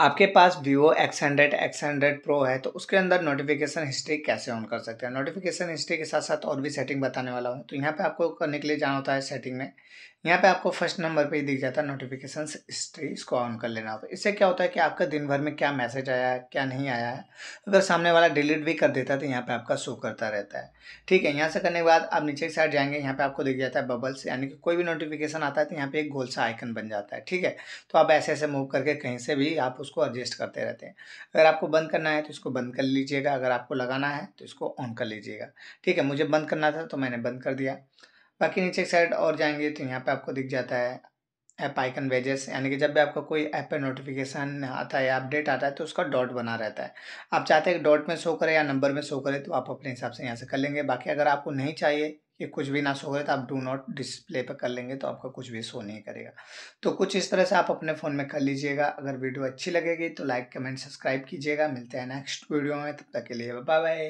आपके पास Vivo X hundred X hundred Pro है तो उसके अंदर नोटिफिकेशन हिस्ट्री कैसे ऑन कर सकते हैं नोटिफिकेशन हिस्ट्री के साथ साथ और भी सेटिंग बताने वाला हूँ तो यहाँ पे आपको करने के लिए जाना होता है सेटिंग में यहाँ पे आपको फर्स्ट नंबर पे ही दिख जाता है नोटिफिकेशन हिस्ट्री इसको ऑन कर लेना होता तो है इससे क्या होता है कि आपका दिन भर में क्या मैसेज आया है क्या नहीं आया है अगर सामने वाला डिलीट भी कर देता है तो यहाँ पे आपका शो करता रहता है ठीक है यहाँ से करने के बाद आप नीचे की साइड जाएंगे यहाँ पे आपको दिख जाता है बबल्स यानी कि कोई भी नोटिफिकेशन आता है तो यहाँ पे एक गोल सा आइकन बन जाता है ठीक है तो आप ऐसे ऐसे मूव करके कहीं से भी आप उसको एडजस्ट करते रहते हैं अगर आपको बंद करना है तो इसको बंद कर लीजिएगा अगर आपको लगाना है तो इसको ऑन कर लीजिएगा ठीक है मुझे बंद करना था तो मैंने बंद कर दिया बाकी नीचे साइड और जाएंगे तो यहाँ पर आपको दिख जाता है ऐप आइकन वेजेस यानी कि जब भी आपका कोई ऐप पर नोटिफिकेशन आता है अपडेट आता है तो उसका डॉट बना रहता है आप चाहते हैं कि डॉट में शो करे या नंबर में शो करे तो आप अपने हिसाब से यहाँ से कर लेंगे बाकी अगर आपको नहीं चाहिए ये कुछ भी ना सो गए तो आप डू नॉट डिस्प्ले पर कर लेंगे तो आपका कुछ भी शो नहीं करेगा तो कुछ इस तरह से आप अपने फ़ोन में कर लीजिएगा अगर वीडियो अच्छी लगेगी तो लाइक कमेंट सब्सक्राइब कीजिएगा मिलते हैं नेक्स्ट वीडियो में तब तक के लिए बाय बाय